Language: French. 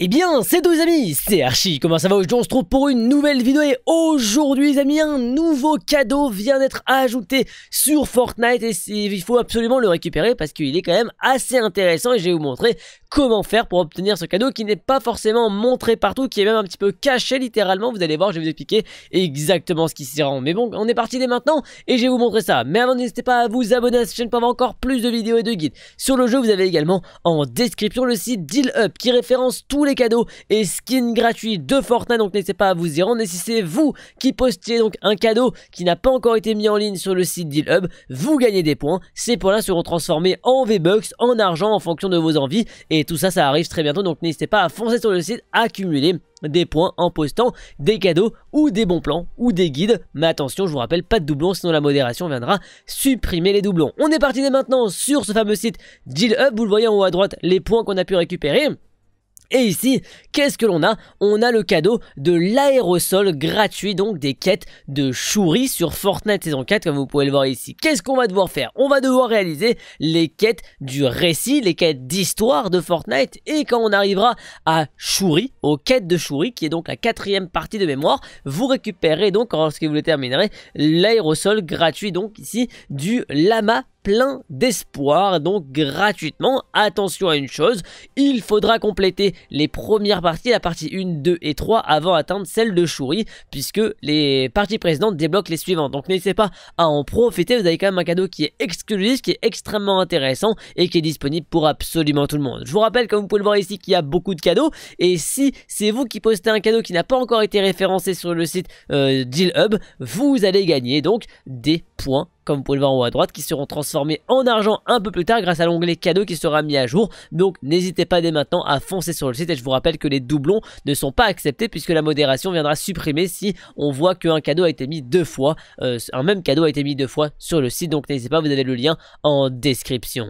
Eh bien, c'est tout les amis, c'est Archie, comment ça va Aujourd'hui on se trouve pour une nouvelle vidéo et aujourd'hui les amis, un nouveau cadeau vient d'être ajouté sur Fortnite et il faut absolument le récupérer parce qu'il est quand même assez intéressant et je vais vous montrer comment faire pour obtenir ce cadeau qui n'est pas forcément montré partout, qui est même un petit peu caché littéralement, vous allez voir, je vais vous expliquer exactement ce qui s'y rend. Mais bon, on est parti dès maintenant et je vais vous montrer ça. Mais avant, n'hésitez pas à vous abonner à cette chaîne pour avoir encore plus de vidéos et de guides. Sur le jeu, vous avez également en description le site Deal Up qui référence tous les cadeaux et skins gratuits de Fortnite. Donc n'hésitez pas à vous y rendre. Et si c'est vous qui postiez donc un cadeau qui n'a pas encore été mis en ligne sur le site Deal Hub, vous gagnez des points. Ces points-là seront transformés en V-Bucks, en argent en fonction de vos envies. Et tout ça, ça arrive très bientôt. Donc n'hésitez pas à foncer sur le site, accumuler des points en postant des cadeaux ou des bons plans ou des guides. Mais attention, je vous rappelle, pas de doublons, sinon la modération viendra supprimer les doublons. On est parti dès maintenant sur ce fameux site Deal Hub. Vous le voyez en haut à droite, les points qu'on a pu récupérer. Et ici, qu'est-ce que l'on a On a le cadeau de l'aérosol gratuit, donc des quêtes de Shuri sur Fortnite saison 4, comme vous pouvez le voir ici. Qu'est-ce qu'on va devoir faire On va devoir réaliser les quêtes du récit, les quêtes d'histoire de Fortnite, et quand on arrivera à Shuri, aux quêtes de Shuri, qui est donc la quatrième partie de mémoire, vous récupérez donc, lorsque vous le terminerez, l'aérosol gratuit, donc ici, du lama plein d'espoir, donc gratuitement. Attention à une chose, il faudra compléter les premières parties, la partie 1, 2 et 3, avant d'atteindre celle de Shuri, puisque les parties précédentes débloquent les suivantes. Donc n'hésitez pas à en profiter, vous avez quand même un cadeau qui est exclusif, qui est extrêmement intéressant et qui est disponible pour absolument tout le monde. Je vous rappelle, comme vous pouvez le voir ici, qu'il y a beaucoup de cadeaux, et si c'est vous qui postez un cadeau qui n'a pas encore été référencé sur le site DealHub, Deal Hub, vous allez gagner donc des points comme vous pouvez le voir en haut à droite, qui seront transformés en argent un peu plus tard grâce à l'onglet cadeau qui sera mis à jour. Donc n'hésitez pas dès maintenant à foncer sur le site et je vous rappelle que les doublons ne sont pas acceptés puisque la modération viendra supprimer si on voit qu'un cadeau a été mis deux fois, euh, un même cadeau a été mis deux fois sur le site. Donc n'hésitez pas, vous avez le lien en description.